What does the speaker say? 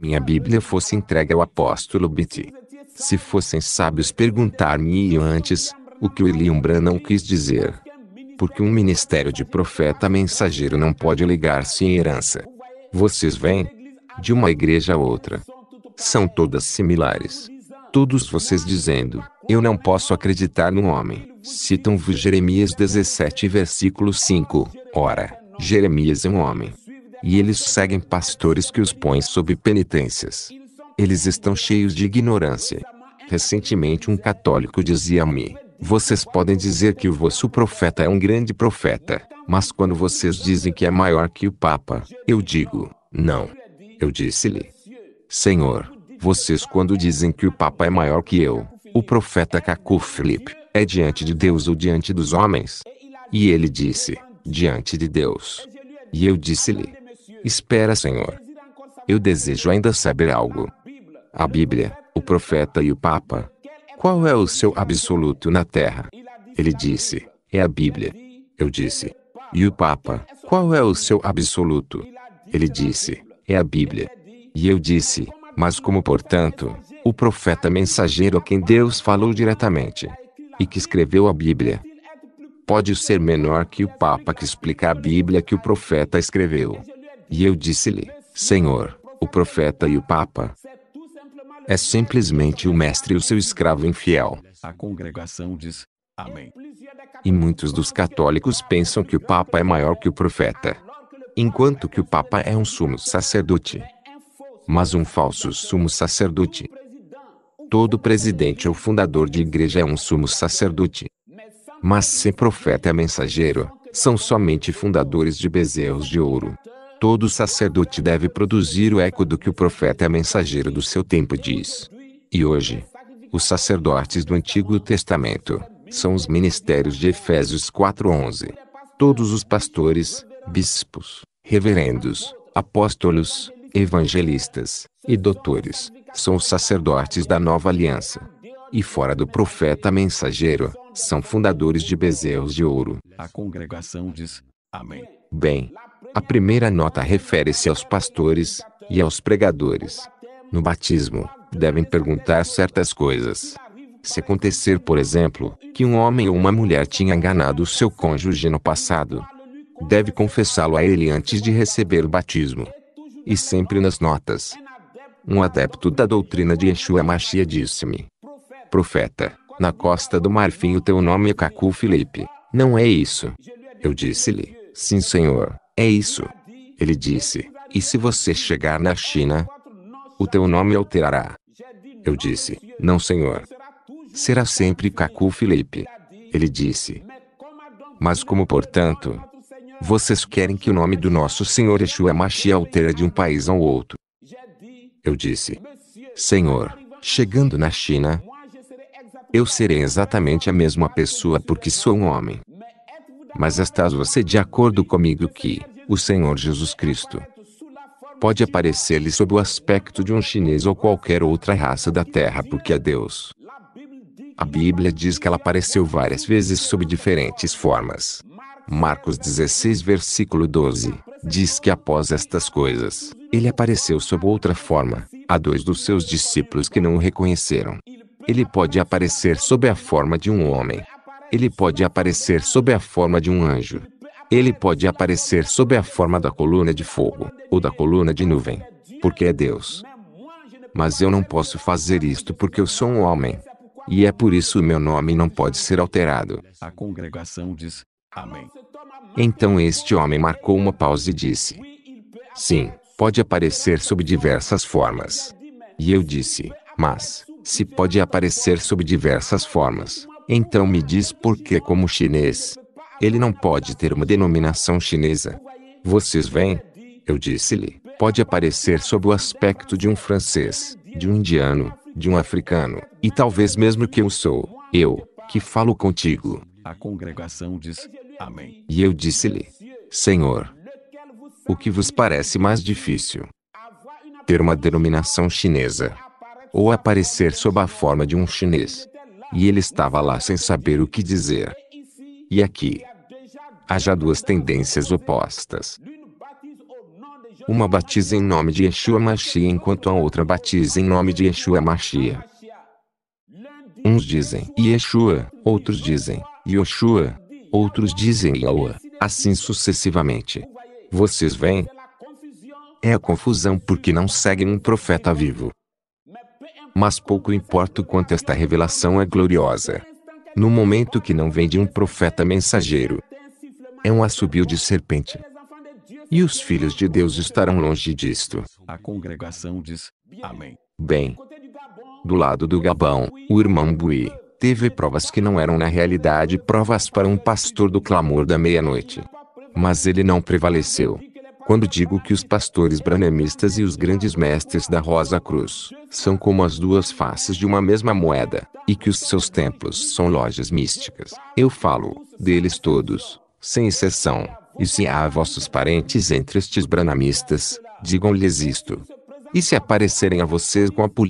minha Bíblia fosse entregue ao apóstolo Bitty. Se fossem sábios perguntar-me-iam antes, o que William Branham quis dizer. Porque um ministério de profeta mensageiro não pode ligar-se em herança. Vocês vêm de uma igreja a outra. São todas similares. Todos vocês dizendo, eu não posso acreditar no homem. Citam-vos Jeremias 17 versículo 5. Ora, Jeremias é um homem e eles seguem pastores que os põem sob penitências. Eles estão cheios de ignorância. Recentemente, um católico dizia a mim: Vocês podem dizer que o vosso profeta é um grande profeta, mas quando vocês dizem que é maior que o Papa, eu digo: Não. Eu disse-lhe: Senhor, vocês, quando dizem que o Papa é maior que eu, o profeta Cacu Felipe é diante de Deus ou diante dos homens? E ele disse: Diante de Deus. E eu disse-lhe: Espera, Senhor. Eu desejo ainda saber algo. A Bíblia, o profeta e o Papa. Qual é o seu absoluto na terra? Ele disse: É a Bíblia. Eu disse: E o Papa, qual é o seu absoluto? Ele disse: É a Bíblia. E eu disse: Mas como, portanto, o profeta mensageiro a quem Deus falou diretamente e que escreveu a Bíblia pode ser menor que o Papa que explica a Bíblia que o profeta escreveu. E eu disse-lhe: Senhor, o profeta e o Papa é simplesmente o mestre e o seu escravo infiel. A congregação diz: Amém. E muitos dos católicos pensam que o Papa é maior que o profeta, enquanto que o Papa é um sumo sacerdote, mas um falso sumo sacerdote. Todo presidente ou fundador de igreja é um sumo sacerdote. Mas se profeta é mensageiro, são somente fundadores de bezerros de ouro. Todo sacerdote deve produzir o eco do que o profeta mensageiro do seu tempo diz. E hoje, os sacerdotes do Antigo Testamento são os ministérios de Efésios 4:11. Todos os pastores, bispos, reverendos, apóstolos, evangelistas e doutores são os sacerdotes da nova aliança. E fora do profeta mensageiro, são fundadores de bezerros de ouro. A congregação diz: Amém. Bem, a primeira nota refere-se aos pastores e aos pregadores. No batismo, devem perguntar certas coisas. Se acontecer, por exemplo, que um homem ou uma mulher tinha enganado seu cônjuge no passado, deve confessá-lo a ele antes de receber o batismo. E sempre nas notas. Um adepto da doutrina de Yeshua machia disse-me: Profeta, na costa do Marfim o teu nome é Cacu Felipe, não é isso? Eu disse-lhe: Sim, senhor. É isso. Ele disse: E se você chegar na China, o teu nome alterará. Eu disse: Não, senhor. Será sempre Kaku Felipe. Ele disse: Mas como portanto, vocês querem que o nome do nosso senhor Yeshua Mashiach altere de um país ao outro? Eu disse: Senhor, chegando na China, eu serei exatamente a mesma pessoa porque sou um homem mas estás você de acordo comigo que o Senhor Jesus Cristo pode aparecer-lhe sob o aspecto de um chinês ou qualquer outra raça da terra porque é Deus. A Bíblia diz que ela apareceu várias vezes sob diferentes formas. Marcos 16, versículo 12, diz que após estas coisas, ele apareceu sob outra forma, a dois dos seus discípulos que não o reconheceram. Ele pode aparecer sob a forma de um homem, ele pode aparecer sob a forma de um anjo. Ele pode aparecer sob a forma da coluna de fogo ou da coluna de nuvem, porque é Deus. Mas eu não posso fazer isto porque eu sou um homem. E é por isso o meu nome não pode ser alterado. A congregação diz: Amém. Então este homem marcou uma pausa e disse: Sim, pode aparecer sob diversas formas. E eu disse: Mas, se pode aparecer sob diversas formas, então me diz por que como chinês. Ele não pode ter uma denominação chinesa. Vocês vêm? Eu disse-lhe, pode aparecer sob o aspecto de um francês, de um indiano, de um africano, e talvez mesmo que eu sou, eu, que falo contigo. A congregação diz, Amém. E eu disse-lhe, Senhor, o que vos parece mais difícil? Ter uma denominação chinesa? Ou aparecer sob a forma de um chinês? E ele estava lá sem saber o que dizer. E aqui há já duas tendências opostas. Uma batiza em nome de Yeshua Mashiach, enquanto a outra batiza em nome de Yeshua Mashiach. Uns dizem Yeshua, outros dizem Yoshua, outros dizem Yahua, assim sucessivamente. Vocês veem? É a confusão porque não seguem um profeta vivo. Mas pouco importa o quanto esta revelação é gloriosa. No momento que não vem de um profeta mensageiro, é um assobio de serpente. E os filhos de Deus estarão longe disto. A congregação diz: Amém. Bem, do lado do Gabão, o irmão Bui teve provas que não eram na realidade provas para um pastor do clamor da meia-noite. Mas ele não prevaleceu. Quando digo que os pastores branemistas e os grandes mestres da Rosa Cruz são como as duas faces de uma mesma moeda, e que os seus templos são lojas místicas. Eu falo deles todos, sem exceção. E se há vossos parentes entre estes branamistas, digam-lhes isto. E se aparecerem a vocês com a polícia,